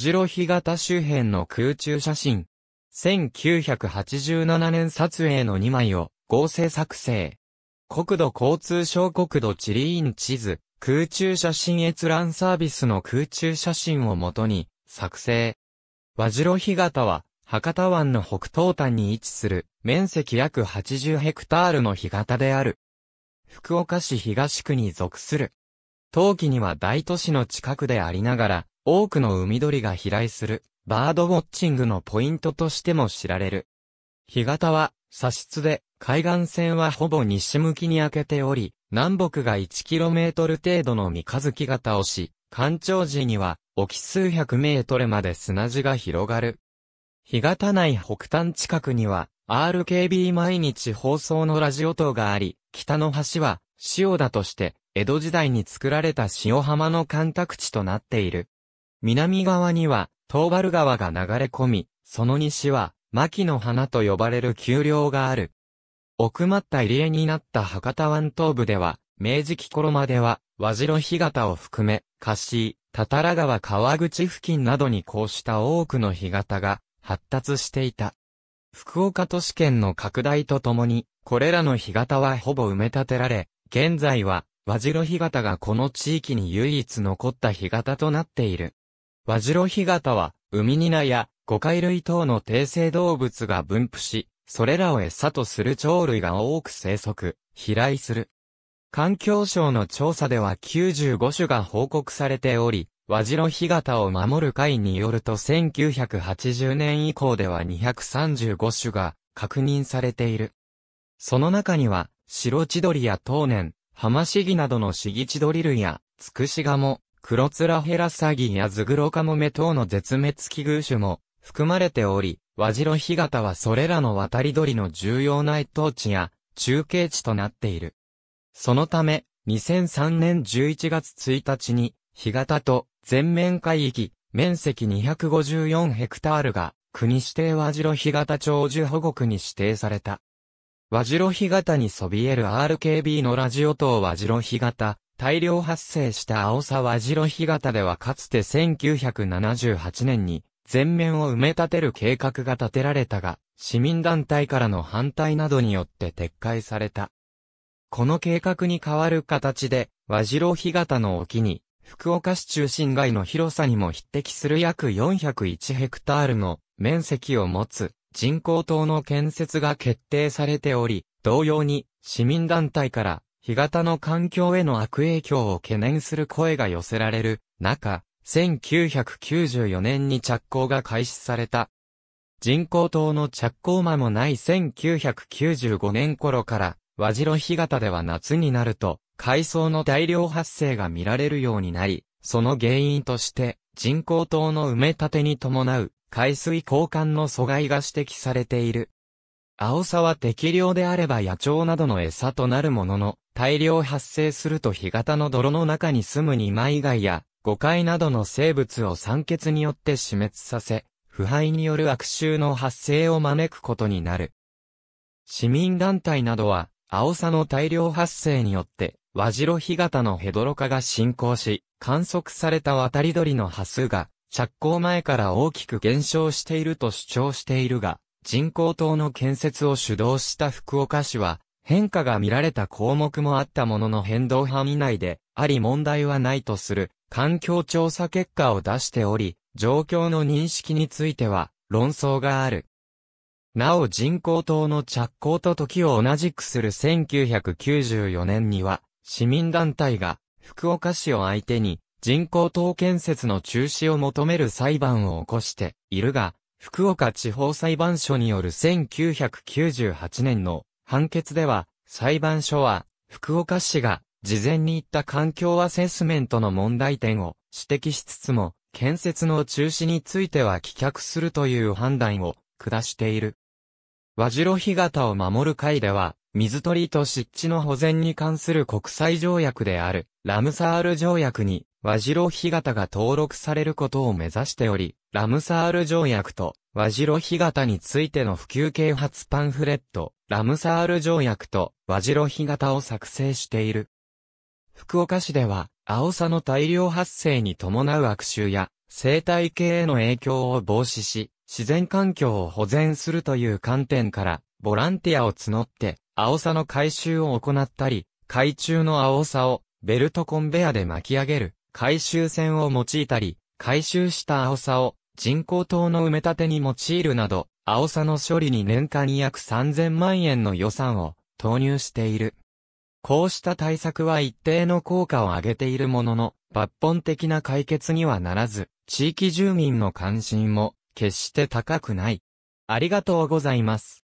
ジロ干潟周辺の空中写真。1987年撮影の2枚を合成作成。国土交通省国土地理院地図、空中写真閲覧サービスの空中写真をもとに作成。和白干潟は博多湾の北東端に位置する面積約80ヘクタールの干潟である。福岡市東区に属する。冬季には大都市の近くでありながら、多くの海鳥が飛来する、バードウォッチングのポイントとしても知られる。干潟は、砂質で、海岸線はほぼ西向きに開けており、南北が 1km 程度の三日月型をし、干潮時には、沖数百メートルまで砂地が広がる。干潟内北端近くには、RKB 毎日放送のラジオ塔があり、北の橋は、塩田として、江戸時代に作られた塩浜の干拓地となっている。南側には、東原川が流れ込み、その西は、牧の花と呼ばれる丘陵がある。奥まった入り江になった博多湾東部では、明治期頃までは、和白干潟を含め、河岸、多々良川川口付近などにこうした多くの干潟が発達していた。福岡都市圏の拡大とともに、これらの干潟はほぼ埋め立てられ、現在は、和白干潟がこの地域に唯一残った干潟となっている。ワジロヒガタは、ウミニナやゴカイ類等の低生動物が分布し、それらを餌とする鳥類が多く生息、飛来する。環境省の調査では95種が報告されており、ワジロヒガタを守る会によると1980年以降では235種が確認されている。その中には、白千鳥や当年、浜シギなどのシギチドリ類や、ツクシガもクロツラヘラサギやズグロカモメ等の絶滅危惧種も含まれており、ワジロヒガタはそれらの渡り鳥の重要な越冬地や中継地となっている。そのため、2003年11月1日に、干潟と全面海域、面積254ヘクタールが、国指定和白干潟長寿保護区に指定された。和白干潟にそびえる RKB のラジオ島和白干潟、大量発生した青沢白干潟ではかつて1978年に全面を埋め立てる計画が立てられたが、市民団体からの反対などによって撤回された。この計画に変わる形で、和白干潟の沖に、福岡市中心街の広さにも匹敵する約401ヘクタールの面積を持つ人工島の建設が決定されており、同様に市民団体から干潟の環境への悪影響を懸念する声が寄せられる中、1994年に着工が開始された。人工島の着工間もない1995年頃から、和白干潟では夏になると、海藻の大量発生が見られるようになり、その原因として、人工島の埋め立てに伴う、海水交換の阻害が指摘されている。青さは適量であれば野鳥などの餌となるものの、大量発生すると干潟の泥の中に住む二枚貝や誤解などの生物を酸欠によって死滅させ、腐敗による悪臭の発生を招くことになる。市民団体などは、アオサの大量発生によって、和白干潟のヘドロ化が進行し、観測された渡り鳥の波数が、着工前から大きく減少していると主張しているが、人工島の建設を主導した福岡市は、変化が見られた項目もあったものの変動範囲内であり問題はないとする環境調査結果を出しており、状況の認識については論争がある。なお人工島の着工と時を同じくする1994年には、市民団体が福岡市を相手に人工島建設の中止を求める裁判を起こしているが、福岡地方裁判所による1998年の判決では、裁判所は、福岡市が、事前に言った環境アセスメントの問題点を指摘しつつも、建設の中止については棄却するという判断を下している。和白干潟を守る会では、水鳥と湿地の保全に関する国際条約である、ラムサール条約に、和白干潟が登録されることを目指しており、ラムサール条約と、和白干潟についての普及啓発パンフレット、ラムサール条約と、和白干潟を作成している。福岡市では、アオサの大量発生に伴う悪臭や、生態系への影響を防止し、自然環境を保全するという観点から、ボランティアを募って、アオサの回収を行ったり、海中のアオサを、ベルトコンベアで巻き上げる、回収船を用いたり、回収したアオサを、人工島の埋め立てに用いるなど、青さの処理に年間に約3000万円の予算を投入している。こうした対策は一定の効果を上げているものの、抜本的な解決にはならず、地域住民の関心も決して高くない。ありがとうございます。